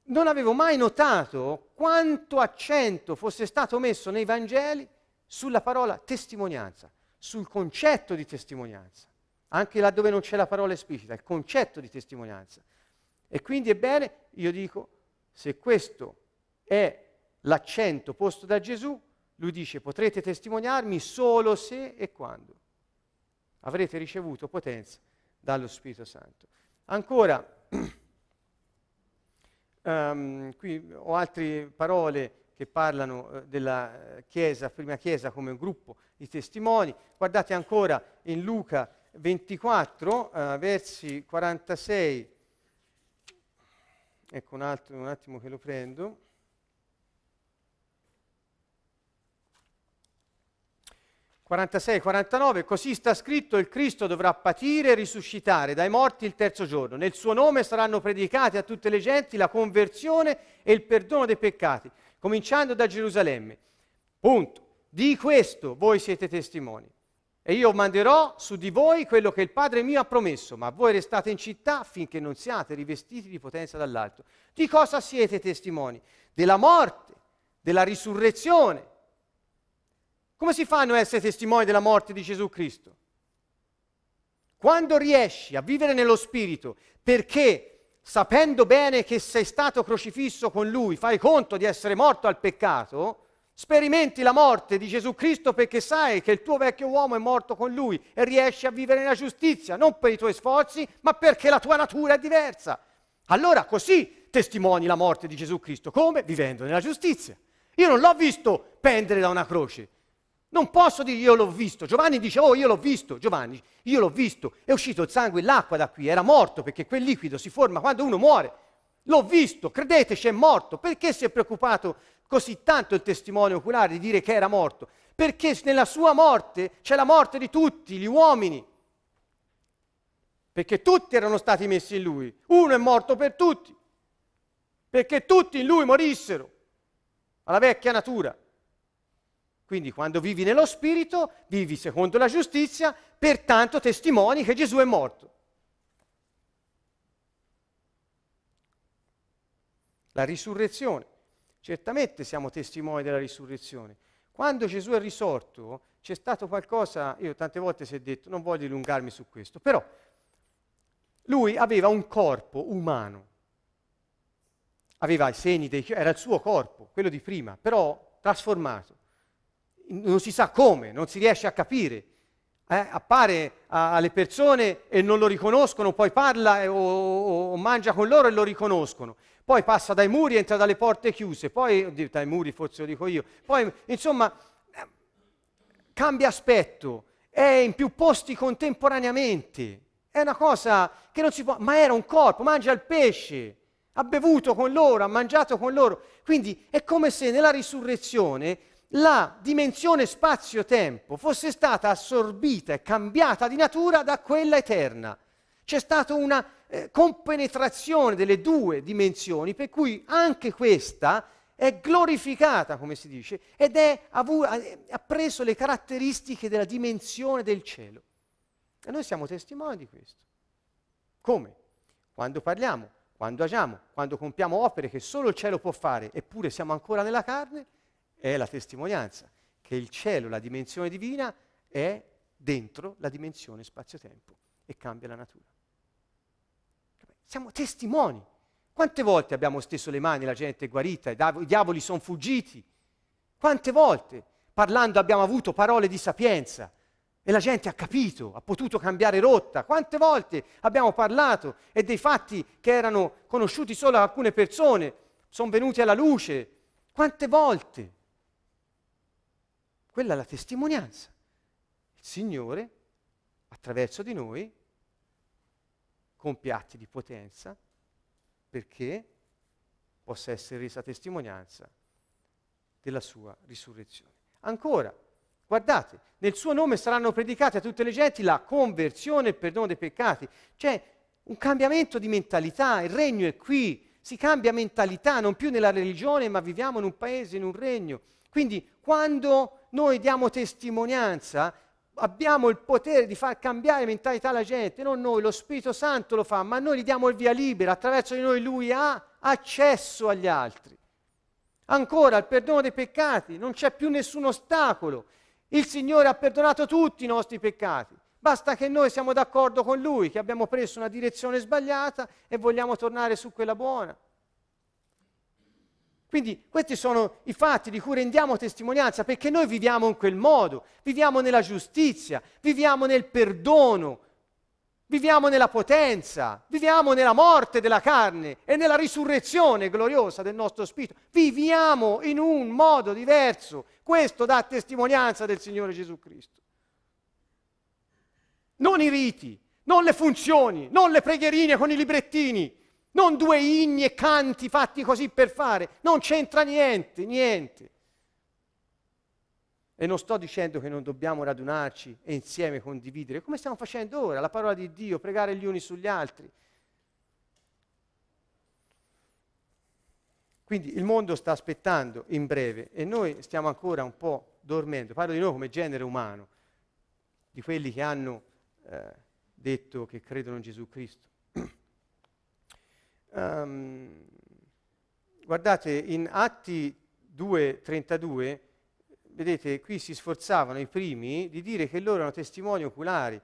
A: non avevo mai notato quanto accento fosse stato messo nei Vangeli sulla parola testimonianza, sul concetto di testimonianza, anche laddove non c'è la parola esplicita, il concetto di testimonianza. E quindi ebbene, io dico, se questo è l'accento posto da Gesù, lui dice potrete testimoniarmi solo se e quando avrete ricevuto potenza dallo Spirito Santo. Ancora, um, qui ho altre parole che parlano eh, della eh, Chiesa, prima Chiesa come un gruppo di testimoni. Guardate ancora in Luca 24, eh, versi 46, ecco un, altro, un attimo che lo prendo. 46-49, così sta scritto, il Cristo dovrà patire e risuscitare dai morti il terzo giorno. Nel suo nome saranno predicate a tutte le genti la conversione e il perdono dei peccati, cominciando da Gerusalemme. Punto. Di questo voi siete testimoni. E io manderò su di voi quello che il Padre mio ha promesso, ma voi restate in città finché non siate rivestiti di potenza dall'alto. Di cosa siete testimoni? Della morte, della risurrezione come si fanno a essere testimoni della morte di Gesù Cristo? Quando riesci a vivere nello Spirito, perché sapendo bene che sei stato crocifisso con Lui, fai conto di essere morto al peccato, sperimenti la morte di Gesù Cristo perché sai che il tuo vecchio uomo è morto con Lui e riesci a vivere nella giustizia, non per i tuoi sforzi, ma perché la tua natura è diversa. Allora così testimoni la morte di Gesù Cristo, come? Vivendo nella giustizia. Io non l'ho visto pendere da una croce, non posso dire io l'ho visto. Giovanni dice, oh io l'ho visto, Giovanni, io l'ho visto. È uscito il sangue e l'acqua da qui, era morto perché quel liquido si forma quando uno muore. L'ho visto, credeteci, è morto. Perché si è preoccupato così tanto il testimone oculare di dire che era morto? Perché nella sua morte c'è la morte di tutti gli uomini. Perché tutti erano stati messi in lui. Uno è morto per tutti. Perché tutti in lui morissero. Alla vecchia natura. Quindi quando vivi nello Spirito, vivi secondo la giustizia, pertanto testimoni che Gesù è morto. La risurrezione. Certamente siamo testimoni della risurrezione. Quando Gesù è risorto c'è stato qualcosa, io tante volte si è detto, non voglio dilungarmi su questo, però lui aveva un corpo umano, aveva i segni, dei, era il suo corpo, quello di prima, però trasformato non si sa come, non si riesce a capire. Eh, appare a, alle persone e non lo riconoscono, poi parla e, o, o, o, mangia con loro e lo riconoscono, poi passa dai muri, entra dalle porte chiuse, poi dai muri forse lo dico io, poi insomma eh, cambia aspetto, è in più posti contemporaneamente, è una cosa che non si può, ma era un corpo, mangia il pesce, ha bevuto con loro, ha mangiato con loro, quindi è come se nella risurrezione la dimensione spazio-tempo fosse stata assorbita e cambiata di natura da quella eterna. C'è stata una eh, compenetrazione delle due dimensioni, per cui anche questa è glorificata, come si dice, ed avu- ha preso le caratteristiche della dimensione del cielo. E noi siamo testimoni di questo. Come? Quando parliamo, quando agiamo, quando compiamo opere che solo il cielo può fare, eppure siamo ancora nella carne, è la testimonianza che il cielo, la dimensione divina, è dentro la dimensione spazio-tempo e cambia la natura. Siamo testimoni. Quante volte abbiamo steso le mani, la gente è guarita, i diavoli sono fuggiti. Quante volte parlando abbiamo avuto parole di sapienza e la gente ha capito, ha potuto cambiare rotta. Quante volte abbiamo parlato e dei fatti che erano conosciuti solo a alcune persone sono venuti alla luce. Quante volte quella è la testimonianza. Il Signore, attraverso di noi, compie atti di potenza perché possa essere resa testimonianza della sua risurrezione. Ancora, guardate, nel suo nome saranno predicate a tutte le genti la conversione e il perdono dei peccati. C'è un cambiamento di mentalità, il regno è qui, si cambia mentalità non più nella religione, ma viviamo in un paese, in un regno. Quindi quando noi diamo testimonianza, abbiamo il potere di far cambiare mentalità alla gente, non noi, lo Spirito Santo lo fa, ma noi gli diamo il via libera, attraverso di noi lui ha accesso agli altri. Ancora, il perdono dei peccati, non c'è più nessun ostacolo. Il Signore ha perdonato tutti i nostri peccati. Basta che noi siamo d'accordo con Lui, che abbiamo preso una direzione sbagliata e vogliamo tornare su quella buona. Quindi questi sono i fatti di cui rendiamo testimonianza perché noi viviamo in quel modo, viviamo nella giustizia, viviamo nel perdono, viviamo nella potenza, viviamo nella morte della carne e nella risurrezione gloriosa del nostro spirito. Viviamo in un modo diverso. Questo dà testimonianza del Signore Gesù Cristo. Non i riti, non le funzioni, non le pregherine con i librettini, non due inni e canti fatti così per fare, non c'entra niente, niente. E non sto dicendo che non dobbiamo radunarci e insieme condividere, come stiamo facendo ora, la parola di Dio, pregare gli uni sugli altri. Quindi il mondo sta aspettando in breve e noi stiamo ancora un po' dormendo. Parlo di noi come genere umano, di quelli che hanno eh, detto che credono in Gesù Cristo. Um, guardate, in Atti 2.32, vedete, qui si sforzavano i primi di dire che loro erano testimoni oculari.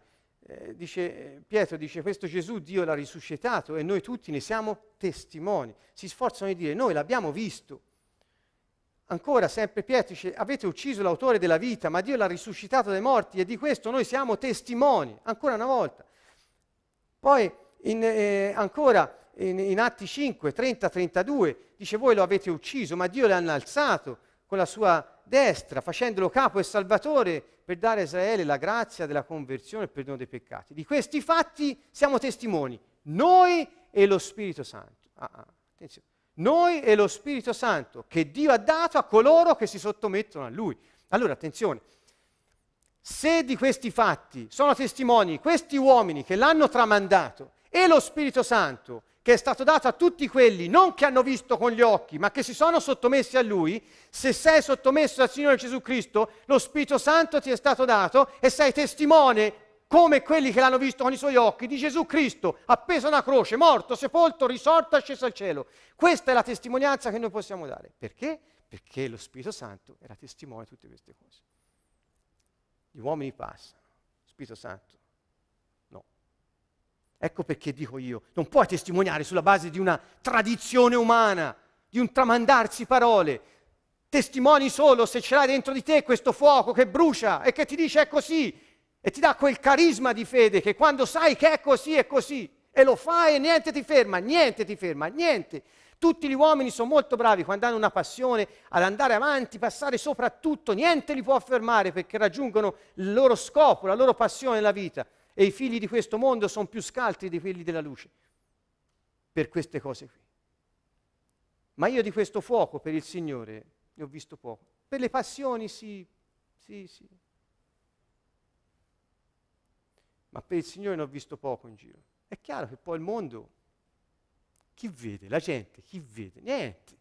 A: Eh, dice, eh, Pietro dice, questo Gesù Dio l'ha risuscitato e noi tutti ne siamo testimoni. Si sforzano di dire, noi l'abbiamo visto. Ancora, sempre Pietro dice, avete ucciso l'autore della vita, ma Dio l'ha risuscitato dai morti e di questo noi siamo testimoni, ancora una volta. Poi, in, eh, ancora, in, in Atti 5, 30-32, dice voi lo avete ucciso, ma Dio l'ha innalzato con la sua destra, facendolo capo e salvatore per dare a Israele la grazia della conversione e il perdono dei peccati. Di questi fatti siamo testimoni, noi e lo Spirito Santo. Ah, ah, attenzione. Noi e lo Spirito Santo che Dio ha dato a coloro che si sottomettono a Lui. Allora, attenzione, se di questi fatti sono testimoni questi uomini che l'hanno tramandato e lo Spirito Santo che è stato dato a tutti quelli non che hanno visto con gli occhi, ma che si sono sottomessi a Lui, se sei sottomesso al Signore Gesù Cristo, lo Spirito Santo ti è stato dato e sei testimone come quelli che l'hanno visto con i suoi occhi, di Gesù Cristo appeso a una croce, morto, sepolto, risorto, asceso al cielo. Questa è la testimonianza che noi possiamo dare. Perché? Perché lo Spirito Santo era testimone di tutte queste cose. Gli uomini passano, Spirito Santo Ecco perché dico io, non puoi testimoniare sulla base di una tradizione umana, di un tramandarsi parole. Testimoni solo se ce l'hai dentro di te questo fuoco che brucia e che ti dice è così e ti dà quel carisma di fede che quando sai che è così è così e lo fai e niente ti ferma, niente ti ferma, niente. Tutti gli uomini sono molto bravi quando hanno una passione ad andare avanti, passare sopra tutto, niente li può fermare perché raggiungono il loro scopo, la loro passione nella vita e i figli di questo mondo sono più scaltri di quelli della luce per queste cose qui. Ma io di questo fuoco per il Signore ne ho visto poco. Per le passioni sì, sì, sì. Ma per il Signore ne ho visto poco in giro. È chiaro che poi il mondo, chi vede? La gente, chi vede? Niente.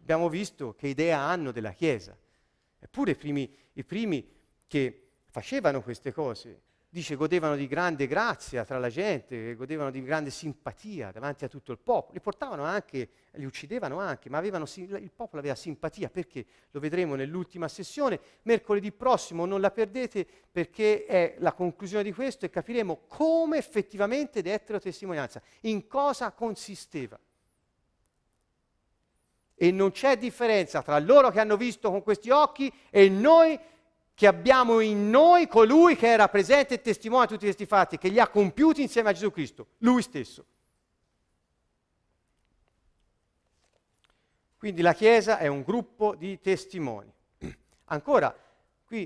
A: Abbiamo visto che idea hanno della Chiesa. Eppure i primi, i primi che facevano queste cose dice, godevano di grande grazia tra la gente, godevano di grande simpatia davanti a tutto il popolo. Li portavano anche, li uccidevano anche, ma si- il popolo aveva simpatia perché lo vedremo nell'ultima sessione. Mercoledì prossimo non la perdete perché è la conclusione di questo e capiremo come effettivamente dettero testimonianza, in cosa consisteva. E non c'è differenza tra loro che hanno visto con questi occhi e noi che che abbiamo in noi colui che era presente e testimone di tutti questi fatti, che li ha compiuti insieme a Gesù Cristo, lui stesso. Quindi la Chiesa è un gruppo di testimoni. Ancora, qui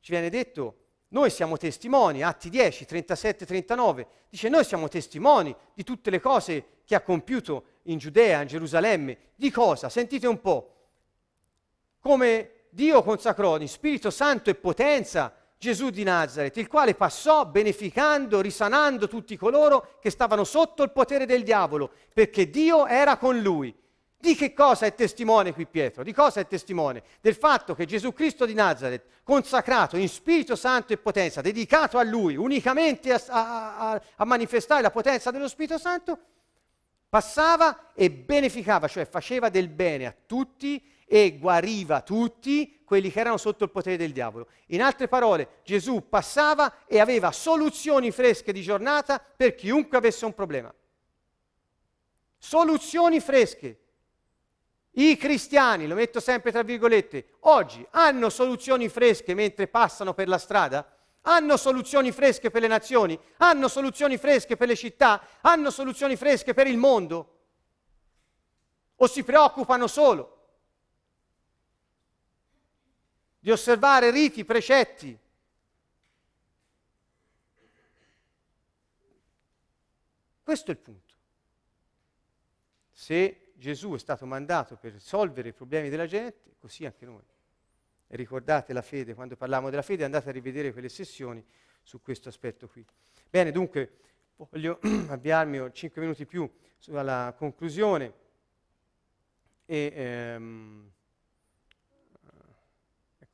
A: ci viene detto, noi siamo testimoni, Atti 10, 37, 39, dice noi siamo testimoni di tutte le cose che ha compiuto in Giudea, in Gerusalemme. Di cosa? Sentite un po'. Come Dio consacrò in Spirito Santo e potenza Gesù di Nazareth, il quale passò beneficando, risanando tutti coloro che stavano sotto il potere del diavolo, perché Dio era con lui. Di che cosa è testimone qui Pietro? Di cosa è testimone? Del fatto che Gesù Cristo di Nazareth, consacrato in Spirito Santo e potenza, dedicato a Lui unicamente a, a, a manifestare la potenza dello Spirito Santo, passava e beneficava, cioè faceva del bene a tutti e guariva tutti quelli che erano sotto il potere del diavolo. In altre parole, Gesù passava e aveva soluzioni fresche di giornata per chiunque avesse un problema. Soluzioni fresche. I cristiani, lo metto sempre tra virgolette, oggi hanno soluzioni fresche mentre passano per la strada? Hanno soluzioni fresche per le nazioni? Hanno soluzioni fresche per le città? Hanno soluzioni fresche per il mondo? O si preoccupano solo di osservare riti, precetti. Questo è il punto. Se Gesù è stato mandato per risolvere i problemi della gente, così anche noi. ricordate la fede, quando parliamo della fede andate a rivedere quelle sessioni su questo aspetto qui. Bene, dunque voglio avviarmi, ho 5 minuti più, alla conclusione. E, ehm,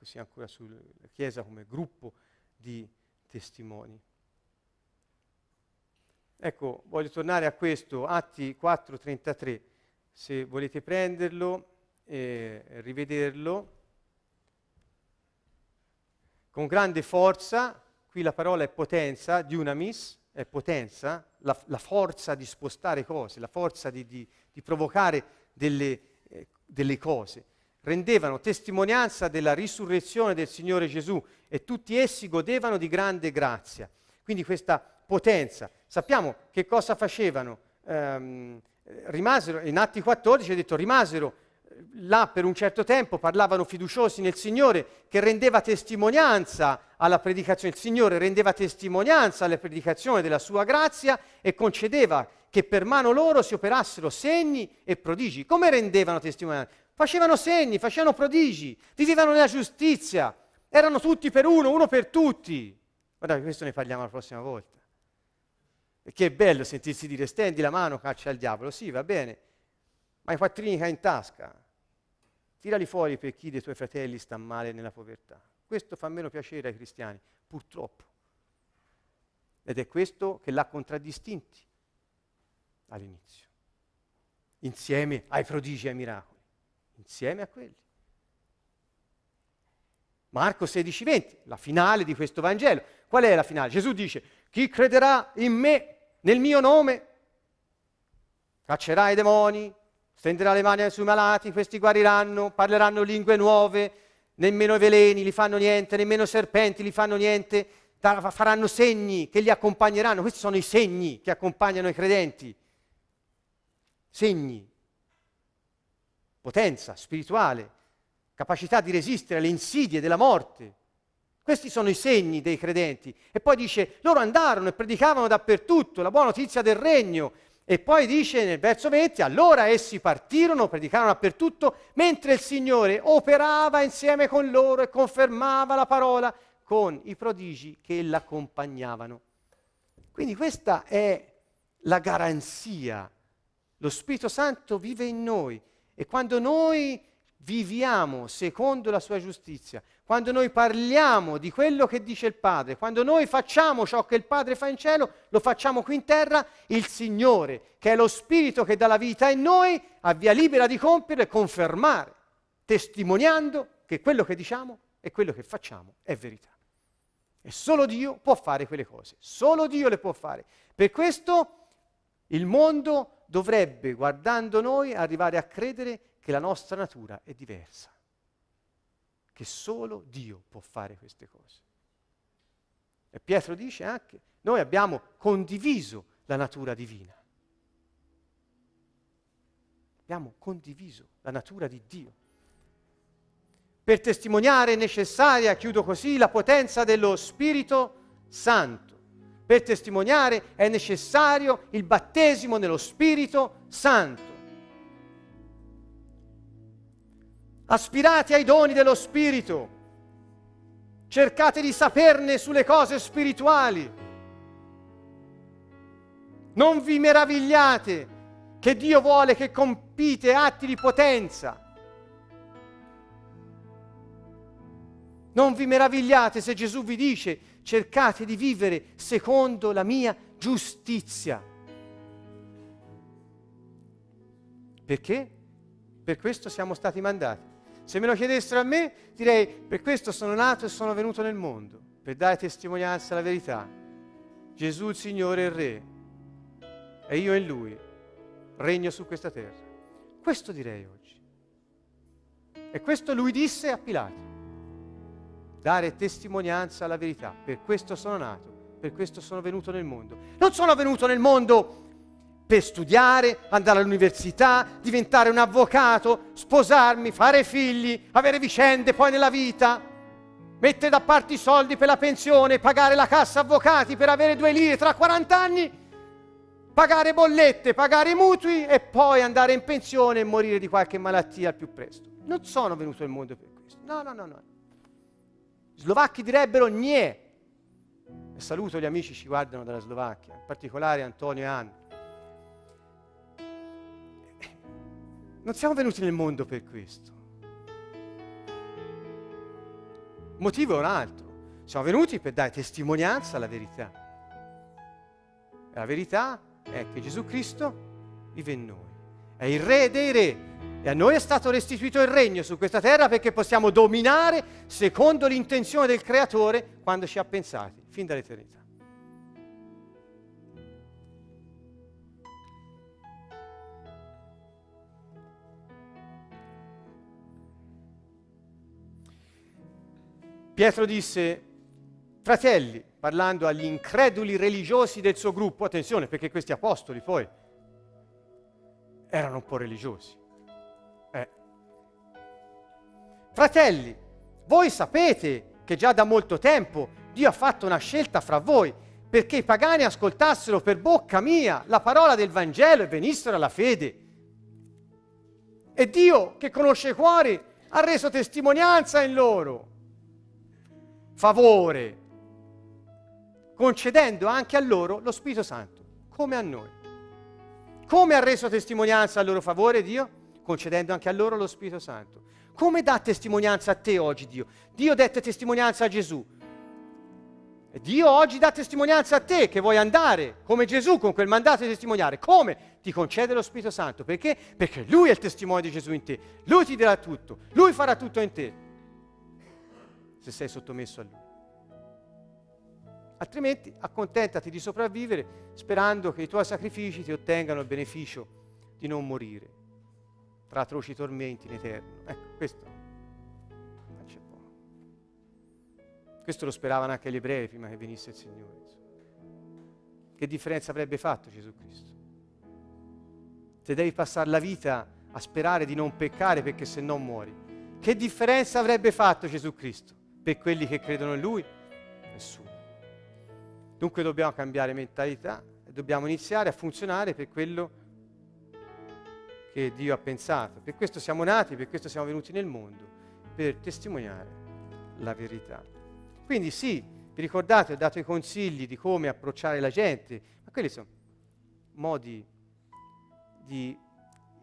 A: sia ancora sulla Chiesa come gruppo di testimoni. Ecco, voglio tornare a questo, Atti 4.33, se volete prenderlo e rivederlo. Con grande forza, qui la parola è potenza, dunamis, è potenza, la, la forza di spostare cose, la forza di, di, di provocare delle, eh, delle cose rendevano testimonianza della risurrezione del Signore Gesù e tutti essi godevano di grande grazia. Quindi questa potenza. Sappiamo che cosa facevano. Ehm, rimasero, in Atti 14 è detto, rimasero eh, là per un certo tempo, parlavano fiduciosi nel Signore che rendeva testimonianza alla predicazione. Il Signore rendeva testimonianza alla predicazione della sua grazia e concedeva che per mano loro si operassero segni e prodigi. Come rendevano testimonianza? Facevano segni, facevano prodigi, vivevano nella giustizia, erano tutti per uno, uno per tutti. Guardate, questo ne parliamo la prossima volta. Perché è bello sentirsi dire stendi la mano, caccia il diavolo. Sì, va bene, ma i quattrini che hai in tasca, tirali fuori per chi dei tuoi fratelli sta male nella povertà. Questo fa meno piacere ai cristiani, purtroppo. Ed è questo che l'ha contraddistinti all'inizio, insieme ai prodigi e ai miracoli insieme a quelli. Marco 16:20, la finale di questo Vangelo. Qual è la finale? Gesù dice, chi crederà in me, nel mio nome, caccerà i demoni, stenderà le mani sui malati, questi guariranno, parleranno lingue nuove, nemmeno veleni li fanno niente, nemmeno serpenti li fanno niente, faranno segni che li accompagneranno. Questi sono i segni che accompagnano i credenti. Segni potenza spirituale, capacità di resistere alle insidie della morte. Questi sono i segni dei credenti. E poi dice, loro andarono e predicavano dappertutto la buona notizia del regno. E poi dice nel verso 20, allora essi partirono, predicarono dappertutto, mentre il Signore operava insieme con loro e confermava la parola con i prodigi che l'accompagnavano. Quindi questa è la garanzia. Lo Spirito Santo vive in noi e quando noi viviamo secondo la sua giustizia, quando noi parliamo di quello che dice il Padre, quando noi facciamo ciò che il Padre fa in cielo, lo facciamo qui in terra, il Signore, che è lo Spirito che dà la vita in noi, ha via libera di compiere e confermare, testimoniando che quello che diciamo e quello che facciamo è verità. E solo Dio può fare quelle cose, solo Dio le può fare. Per questo il mondo dovrebbe, guardando noi, arrivare a credere che la nostra natura è diversa, che solo Dio può fare queste cose. E Pietro dice anche, noi abbiamo condiviso la natura divina. Abbiamo condiviso la natura di Dio. Per testimoniare è necessaria, chiudo così, la potenza dello Spirito Santo per testimoniare è necessario il battesimo nello Spirito Santo. Aspirate ai doni dello Spirito, cercate di saperne sulle cose spirituali. Non vi meravigliate che Dio vuole che compite atti di potenza. Non vi meravigliate se Gesù vi dice cercate di vivere secondo la mia giustizia. Perché? Per questo siamo stati mandati. Se me lo chiedessero a me, direi per questo sono nato e sono venuto nel mondo, per dare testimonianza alla verità. Gesù il Signore è il Re e io in Lui regno su questa terra. Questo direi oggi. E questo lui disse a Pilato dare testimonianza alla verità. Per questo sono nato, per questo sono venuto nel mondo. Non sono venuto nel mondo per studiare, andare all'università, diventare un avvocato, sposarmi, fare figli, avere vicende poi nella vita, mettere da parte i soldi per la pensione, pagare la cassa avvocati per avere due lire tra 40 anni, pagare bollette, pagare i mutui e poi andare in pensione e morire di qualche malattia al più presto. Non sono venuto nel mondo per questo. No, no, no, no. Slovacchi direbbero nie. E saluto gli amici che ci guardano dalla Slovacchia, in particolare Antonio e Anna. Non siamo venuti nel mondo per questo. Il motivo è un altro. Siamo venuti per dare testimonianza alla verità. E la verità è che Gesù Cristo vive in noi. È il Re dei Re, e a noi è stato restituito il regno su questa terra perché possiamo dominare secondo l'intenzione del Creatore quando ci ha pensati, fin dall'eternità. Pietro disse, fratelli, parlando agli increduli religiosi del suo gruppo, attenzione perché questi apostoli poi erano un po' religiosi. Fratelli, voi sapete che già da molto tempo Dio ha fatto una scelta fra voi perché i pagani ascoltassero per bocca mia la parola del Vangelo e venissero alla fede. E Dio, che conosce i cuori, ha reso testimonianza in loro. Favore, concedendo anche a loro lo Spirito Santo, come a noi. Come ha reso testimonianza al loro favore Dio? Concedendo anche a loro lo Spirito Santo. Come dà testimonianza a te oggi Dio? Dio dette testimonianza a Gesù. E Dio oggi dà testimonianza a te che vuoi andare come Gesù con quel mandato di testimoniare. Come? Ti concede lo Spirito Santo. Perché? Perché Lui è il testimone di Gesù in te. Lui ti dirà tutto. Lui farà tutto in te. Se sei sottomesso a Lui. Altrimenti accontentati di sopravvivere sperando che i tuoi sacrifici ti ottengano il beneficio di non morire tra atroci tormenti in eterno. Ecco, questo non c'è poco. Questo lo speravano anche gli ebrei prima che venisse il Signore. Che differenza avrebbe fatto Gesù Cristo? Se devi passare la vita a sperare di non peccare perché se no muori. Che differenza avrebbe fatto Gesù Cristo per quelli che credono in Lui? Nessuno. Dunque dobbiamo cambiare mentalità e dobbiamo iniziare a funzionare per quello che che Dio ha pensato. Per questo siamo nati, per questo siamo venuti nel mondo, per testimoniare la verità. Quindi sì, vi ricordate, ho dato i consigli di come approcciare la gente, ma quelli sono modi di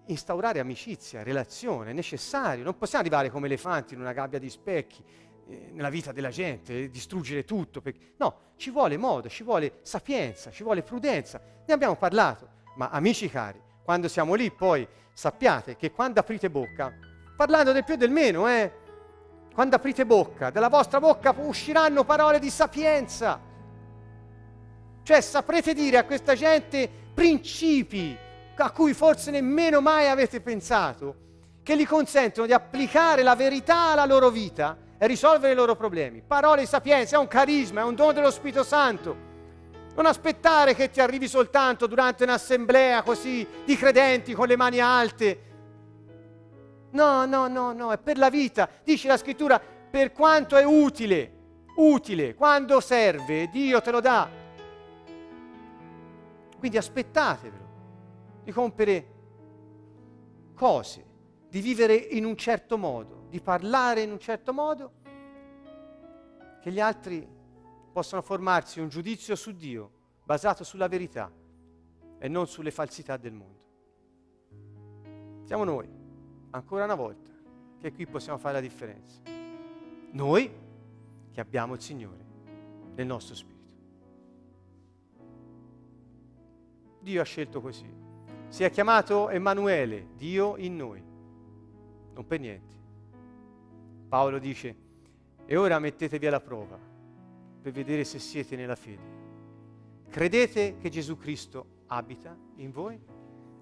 A: instaurare amicizia, relazione, necessario. Non possiamo arrivare come elefanti in una gabbia di specchi eh, nella vita della gente, eh, distruggere tutto. Perché... No, ci vuole modo, ci vuole sapienza, ci vuole prudenza. Ne abbiamo parlato, ma amici cari, quando siamo lì, poi sappiate che quando aprite bocca, parlando del più e del meno, eh, quando aprite bocca, dalla vostra bocca usciranno parole di sapienza. Cioè saprete dire a questa gente principi a cui forse nemmeno mai avete pensato, che gli consentono di applicare la verità alla loro vita e risolvere i loro problemi. Parole di sapienza, è un carisma, è un dono dello Spirito Santo. Non aspettare che ti arrivi soltanto durante un'assemblea così di credenti con le mani alte. No, no, no, no, è per la vita. Dice la scrittura, per quanto è utile, utile, quando serve, Dio te lo dà. Quindi aspettatevelo di compiere cose, di vivere in un certo modo, di parlare in un certo modo che gli altri possano formarsi un giudizio su Dio basato sulla verità e non sulle falsità del mondo. Siamo noi, ancora una volta, che qui possiamo fare la differenza. Noi che abbiamo il Signore nel nostro spirito. Dio ha scelto così. Si è chiamato Emanuele, Dio in noi. Non per niente. Paolo dice, e ora mettetevi alla prova per vedere se siete nella fede. Credete che Gesù Cristo abita in voi,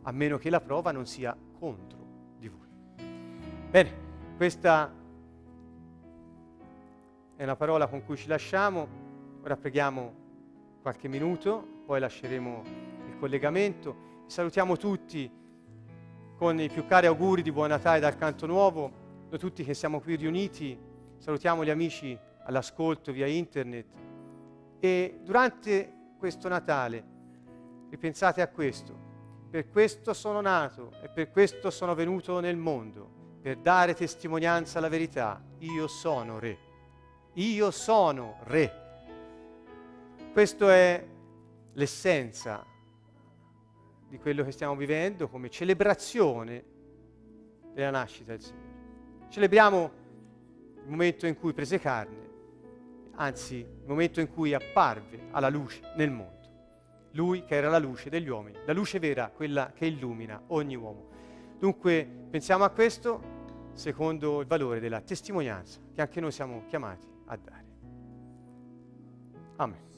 A: a meno che la prova non sia contro di voi. Bene, questa è una parola con cui ci lasciamo, ora preghiamo qualche minuto, poi lasceremo il collegamento. Salutiamo tutti con i più cari auguri di Buon Natale dal Canto Nuovo, noi tutti che siamo qui riuniti, salutiamo gli amici all'ascolto via internet. E durante questo Natale ripensate a questo. Per questo sono nato e per questo sono venuto nel mondo, per dare testimonianza alla verità. Io sono re. Io sono re. Questo è l'essenza di quello che stiamo vivendo come celebrazione della nascita del Signore. Celebriamo il momento in cui prese carne anzi il momento in cui apparve alla luce nel mondo. Lui che era la luce degli uomini, la luce vera, quella che illumina ogni uomo. Dunque pensiamo a questo secondo il valore della testimonianza che anche noi siamo chiamati a dare. Amen.